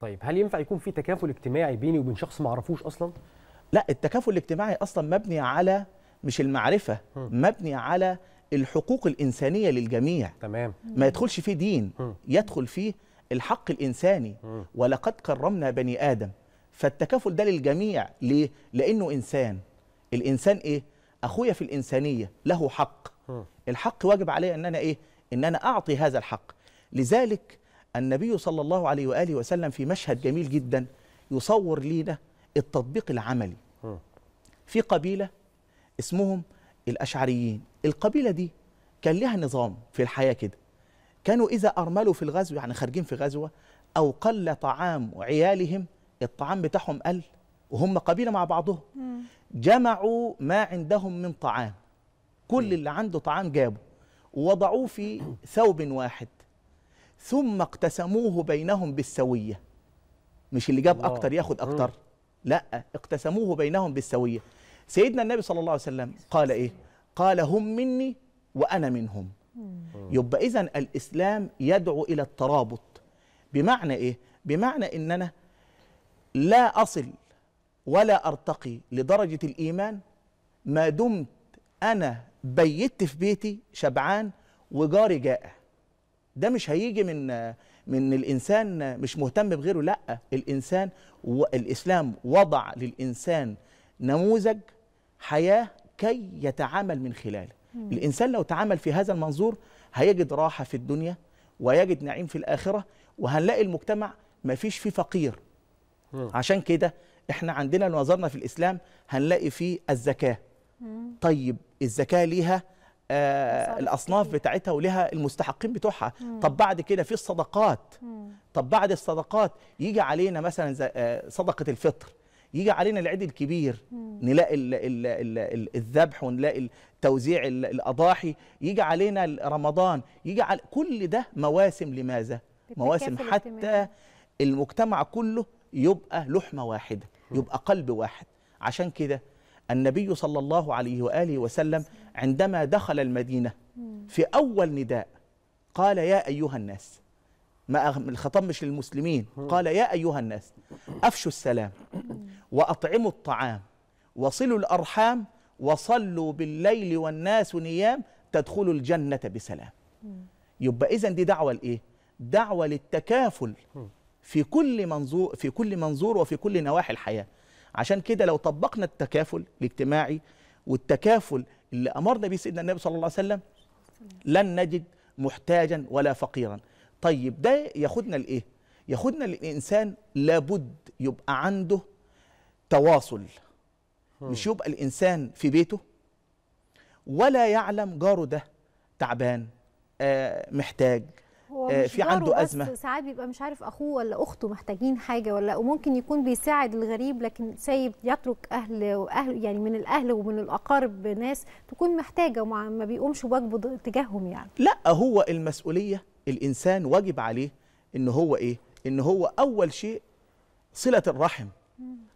طيب هل ينفع يكون في تكافل اجتماعي بيني وبين شخص ما اعرفوش اصلا لا التكافل الاجتماعي اصلا مبني على مش المعرفه مبني على الحقوق الانسانيه للجميع تمام ما يدخلش فيه دين يدخل فيه الحق الانساني ولقد كرمنا بني ادم فالتكافل ده للجميع ليه لانه انسان الانسان ايه اخويا في الانسانيه له حق الحق واجب عليا ان انا ايه ان انا اعطي هذا الحق لذلك النبي صلى الله عليه وآله وسلم في مشهد جميل جدا يصور لينا التطبيق العملي في قبيلة اسمهم الأشعريين القبيلة دي كان لها نظام في الحياة كده كانوا إذا أرملوا في الغزو يعني خارجين في غزوة أو قل طعام عيالهم الطعام بتاعهم قل وهم قبيلة مع بعضهم جمعوا ما عندهم من طعام كل اللي عنده طعام جابه ووضعوه في ثوب واحد ثم اقتسموه بينهم بالسوية مش اللي جاب أكتر ياخد أكتر لا اقتسموه بينهم بالسوية سيدنا النبي صلى الله عليه وسلم قال إيه قال هم مني وأنا منهم يبقى إذا الإسلام يدعو إلى الترابط بمعنى إيه بمعنى إن أنا لا أصل ولا أرتقي لدرجة الإيمان ما دمت أنا بيت في بيتي شبعان وجاري جائع ده مش هيجي من من الانسان مش مهتم بغيره لا الانسان والاسلام وضع للانسان نموذج حياه كي يتعامل من خلاله الانسان لو تعامل في هذا المنظور هيجد راحه في الدنيا ويجد نعيم في الاخره وهنلاقي المجتمع ما فيش فيه فقير عشان كده احنا عندنا لو نظرنا في الاسلام هنلاقي فيه الزكاه طيب الزكاه ليها آه الاصناف بتاعتها ولها المستحقين بتوعها طب بعد كده في الصدقات طب بعد الصدقات يجي علينا مثلا آه، صدقه الفطر يجي علينا العيد الكبير نلاقي الذبح ونلاقي توزيع الاضاحي يجي علينا رمضان يجي على كل ده مواسم لماذا مواسم حتى المجتمع كله يبقى لحمه واحده يبقى قلب واحد عشان كده النبي صلى الله عليه وآله وسلم عندما دخل المدينة في أول نداء قال يا أيها الناس ما الخطاب مش للمسلمين قال يا أيها الناس أفشوا السلام وأطعموا الطعام وصلوا الأرحام وصلوا بالليل والناس نيام تدخلوا الجنة بسلام يبقى إذا دي دعوة لإيه؟ دعوة للتكافل في كل منظور في كل منظور وفي كل نواحي الحياه عشان كده لو طبقنا التكافل الاجتماعي والتكافل اللي امرنا به سيدنا النبي صلى الله عليه وسلم لن نجد محتاجا ولا فقيرا طيب ده ياخدنا لايه ياخدنا للانسان لابد يبقى عنده تواصل مش يبقى الانسان في بيته ولا يعلم جاره ده تعبان آه محتاج آه، في عنده ازمه ساعات بيبقى مش عارف اخوه ولا اخته محتاجين حاجه ولا وممكن يكون بيساعد الغريب لكن سايب يترك اهل واهل يعني من الاهل ومن الاقارب ناس تكون محتاجه وما بيقومش بواجبه تجاههم يعني لا هو المسؤوليه الانسان واجب عليه ان هو ايه ان هو اول شيء صله الرحم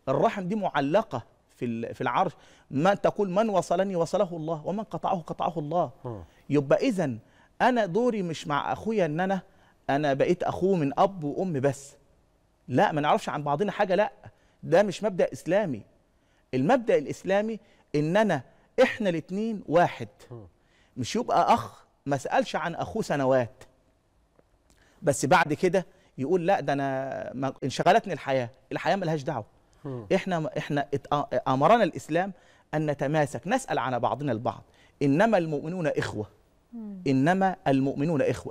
الرحم دي معلقه في في العرش ما تقول من وصلني وصله الله ومن قطعه قطعه الله آه. يبقى اذا انا دوري مش مع اخويا ان انا انا بقيت اخوه من اب وام بس لا ما نعرفش عن بعضنا حاجه لا ده مش مبدا اسلامي المبدا الاسلامي ان انا احنا الاثنين واحد مش يبقى اخ ما سالش عن اخوه سنوات بس بعد كده يقول لا ده انا ما انشغلتني الحياه الحياه ملهاش دعوه احنا احنا امرنا الاسلام ان نتماسك نسال عن بعضنا البعض انما المؤمنون اخوه إنما المؤمنون إخوة